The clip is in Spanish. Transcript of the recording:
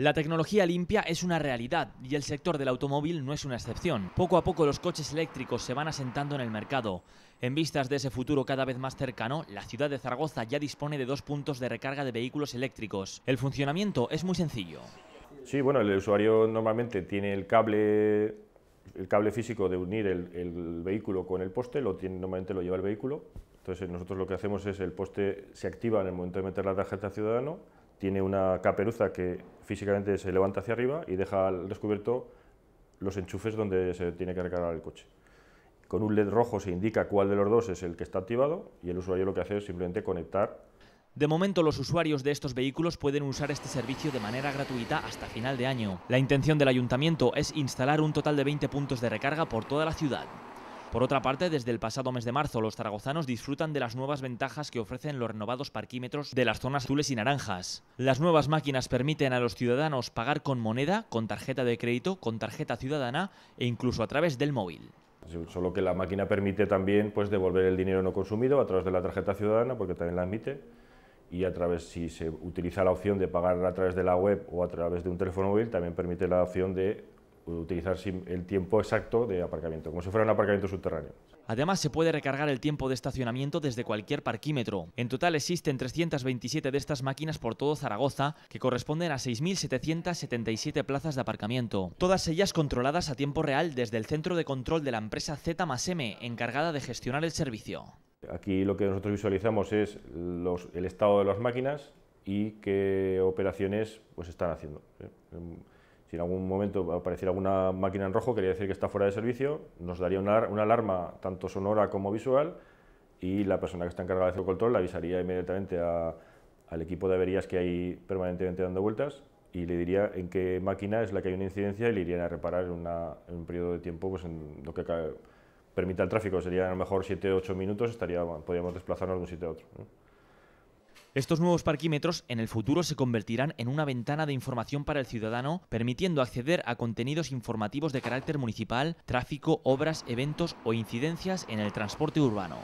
La tecnología limpia es una realidad y el sector del automóvil no es una excepción. Poco a poco los coches eléctricos se van asentando en el mercado. En vistas de ese futuro cada vez más cercano, la ciudad de Zaragoza ya dispone de dos puntos de recarga de vehículos eléctricos. El funcionamiento es muy sencillo. Sí, bueno, el usuario normalmente tiene el cable, el cable físico de unir el, vehículo con el poste, lo normalmente lo lleva el vehículo. Entonces nosotros lo que hacemos es el poste se activa en el momento de meter la tarjeta ciudadano tiene una caperuza que físicamente se levanta hacia arriba y deja al descubierto los enchufes donde se tiene que recargar el coche. Con un LED rojo se indica cuál de los dos es el que está activado y el usuario lo que hace es simplemente conectar. De momento los usuarios de estos vehículos pueden usar este servicio de manera gratuita hasta final de año. La intención del ayuntamiento es instalar un total de 20 puntos de recarga por toda la ciudad. Por otra parte, desde el pasado mes de marzo, los zaragozanos disfrutan de las nuevas ventajas que ofrecen los renovados parquímetros de las zonas azules y naranjas. Las nuevas máquinas permiten a los ciudadanos pagar con moneda, con tarjeta de crédito, con tarjeta ciudadana e incluso a través del móvil. Solo que la máquina permite también pues, devolver el dinero no consumido a través de la tarjeta ciudadana, porque también la admite, y a través, si se utiliza la opción de pagar a través de la web o a través de un teléfono móvil, también permite la opción de utilizar el tiempo exacto de aparcamiento, como si fuera un aparcamiento subterráneo. Además, se puede recargar el tiempo de estacionamiento desde cualquier parquímetro. En total existen 327 de estas máquinas por todo Zaragoza, que corresponden a 6.777 plazas de aparcamiento. Todas ellas controladas a tiempo real desde el centro de control de la empresa Z +M, encargada de gestionar el servicio. Aquí lo que nosotros visualizamos es los, el estado de las máquinas y qué operaciones pues, están haciendo. ¿eh? Si en algún momento apareciera alguna máquina en rojo, quería decir que está fuera de servicio, nos daría una, alarma tanto sonora como visual y la persona que está encargada de hacer control la avisaría inmediatamente al equipo de averías que hay permanentemente dando vueltas y le diría en qué máquina es la que hay una incidencia y le irían a reparar en, un periodo de tiempo pues en lo que permita el tráfico. sería a lo mejor 7 o 8 minutos, estaría, podríamos desplazarnos de un sitio a otro. Estos nuevos parquímetros en el futuro se convertirán en una ventana de información para el ciudadano, permitiendo acceder a contenidos informativos de carácter municipal, tráfico, obras, eventos o incidencias en el transporte urbano.